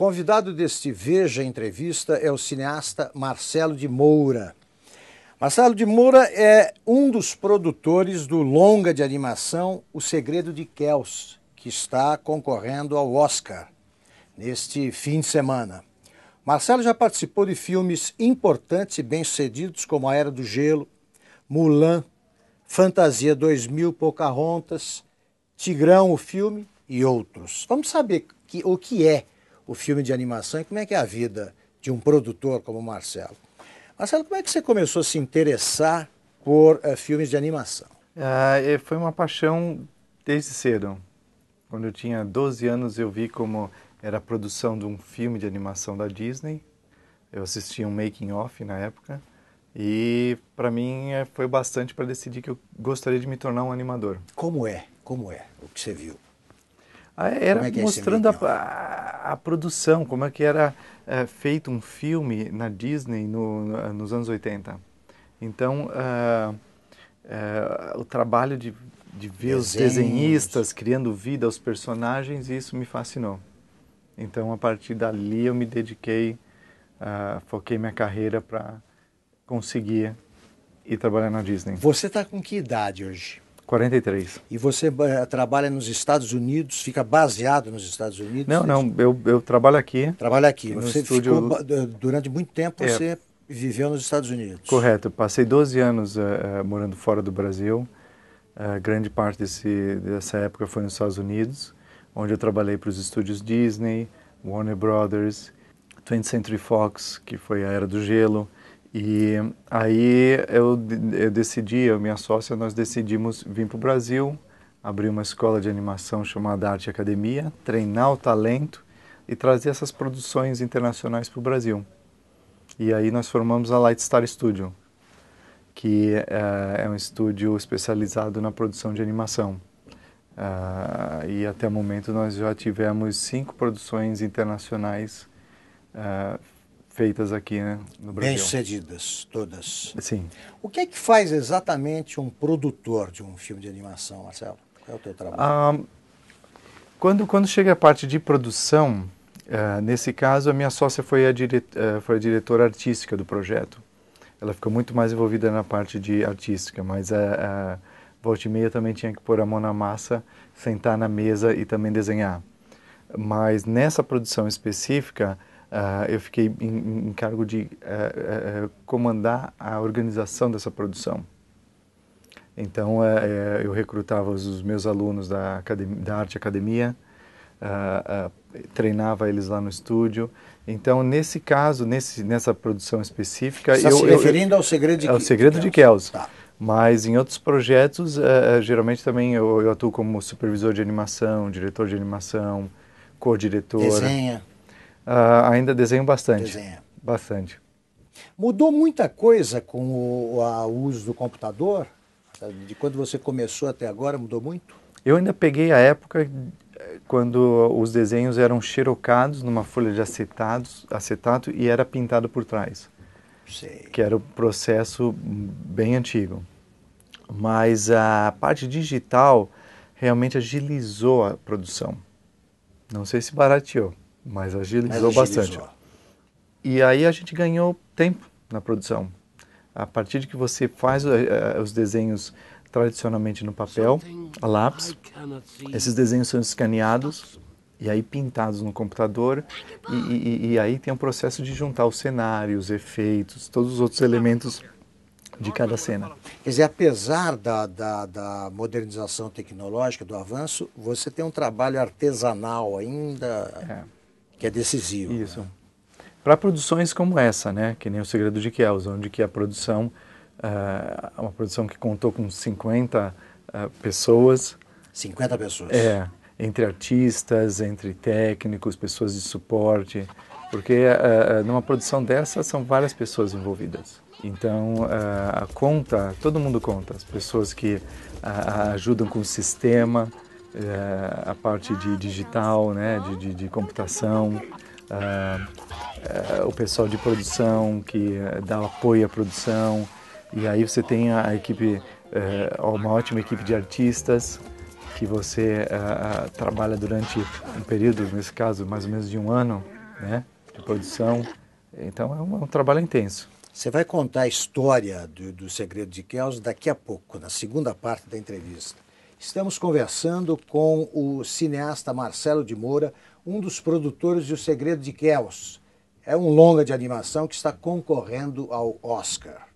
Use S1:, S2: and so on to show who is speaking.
S1: Convidado deste Veja Entrevista é o cineasta Marcelo de Moura. Marcelo de Moura é um dos produtores do longa de animação O Segredo de Kels, que está concorrendo ao Oscar neste fim de semana. Marcelo já participou de filmes importantes e bem-sucedidos como A Era do Gelo, Mulan, Fantasia 2000, Pocahontas, Tigrão, o filme e outros. Vamos saber que, o que é o filme de animação e como é que é a vida de um produtor como o Marcelo. Marcelo, como é que você começou a se interessar por uh, filmes de animação?
S2: Ah, eh, foi uma paixão desde cedo. Quando eu tinha 12 anos, eu vi como era a produção de um filme de animação da Disney. Eu assistia um making-off na época. E para mim eh, foi bastante para decidir que eu gostaria de me tornar um animador. Como é? Como é o que você viu? Ah, era é, é mostrando é a, a produção, como é que era é, feito um filme na Disney no, no, eh, nos anos 80. Então, eh, o trabalho de, de ver Desenhos. os desenhistas criando vida aos personagens, isso me fascinou. Então, a partir dali, eu me dediquei, uh, foquei minha carreira para conseguir ir trabalhar na Disney. Você está com que idade hoje? 43. E você eh, trabalha
S1: nos Estados Unidos, fica baseado nos Estados Unidos? Não, não,
S2: eu, eu trabalho aqui. trabalho aqui. No você estúdio...
S1: Ficou, durante muito tempo é. você viveu nos Estados Unidos.
S2: Correto, passei 12 anos uh, morando fora do Brasil. Uh, grande parte desse, dessa época foi nos Estados Unidos, onde eu trabalhei para os estúdios Disney, Warner Brothers, 20th Century Fox, que foi a Era do Gelo, e aí eu, eu decidi, eu e minha sócia, nós decidimos vir para o Brasil, abrir uma escola de animação chamada Arte Academia, treinar o talento e trazer essas produções internacionais para o Brasil. E aí nós formamos a Lightstar Studio, que eh, é um estúdio especializado na produção de animação. Uh, e até o momento nós já tivemos cinco produções internacionais uh, feitas aqui né, no Brasil. Bem-sucedidas, todas. Sim. O que é
S1: que faz exatamente um produtor de um filme de animação, Marcelo? Qual é o teu trabalho? Ah,
S2: quando, quando chega a parte de produção, uh, nesse caso, a minha sócia foi a, dire, uh, foi a diretora artística do projeto. Ela ficou muito mais envolvida na parte de artística, mas a, a volta e meia também tinha que pôr a mão na massa, sentar na mesa e também desenhar. Mas nessa produção específica, Uh, eu fiquei em, em cargo de uh, uh, comandar a organização dessa produção. Então, eu recrutava os, meus alunos da, academia, da Arte Academia, ah, ah, treinava eles lá no estúdio. Então, nesse caso, nesse, nessa produção específica... Está eu, se referindo eu, ao Segredo de é Kells. Ao Segredo de, Kells. Tá. Mas em outros projetos, geralmente também eu, eu atuo como supervisor de animação, diretor de animação, co-diretor. Desenha uh, ainda desenho bastante. Desenha. Bastante.
S1: Mudou muita coisa com o a, uso do computador? De quando você começou até agora, mudou muito?
S2: Eu ainda peguei a época eh, quando os desenhos eram xerocados numa folha de acetados, acetato e era pintado por trás. Sei. Que era o um processo bem antigo. Mas a parte digital realmente agilizou a produção. Não sei se barateou, mas agilizou, agilizou. bastante. E aí a gente ganhou tempo na produção. A partir de que você faz uh, os desenhos tradicionalmente no papel, a lápis, esses desenhos são escaneados e aí pintados no computador e, e, e aí tem um processo de juntar os cenários, os efeitos, todos os outros elementos de cada cena.
S1: Quer dizer, apesar da, da, da, modernização tecnológica, do avanço, você tem um trabalho artesanal ainda. É
S2: que é decisivo. Né? Isso. Né? Para produções como essa, né, que nem o Segredo de Kells, onde que a produção, é uh, uma produção que contou com 50 uh, eh, pessoas. 50 pessoas. É, entre artistas, entre técnicos, pessoas de suporte, porque uh, numa produção dessa são várias pessoas envolvidas. Então, a conta, todo mundo conta, as pessoas que ajudam com o sistema, é, a parte de digital, né, de, de, de computação, é, é, o pessoal de produção que dá apoio à produção, e aí você tem a, equipe, uma ótima equipe de artistas que você trabalha durante um período, nesse caso, mais ou menos de um ano, né, de produção. Então é um, um trabalho intenso. Você vai contar a história do, do
S1: Segredo de Kells daqui a pouco, na segunda parte da entrevista. Estamos conversando com o cineasta Marcelo de Moura, um dos produtores de O Segredo de Kells. É um longa de animação que está concorrendo ao Oscar.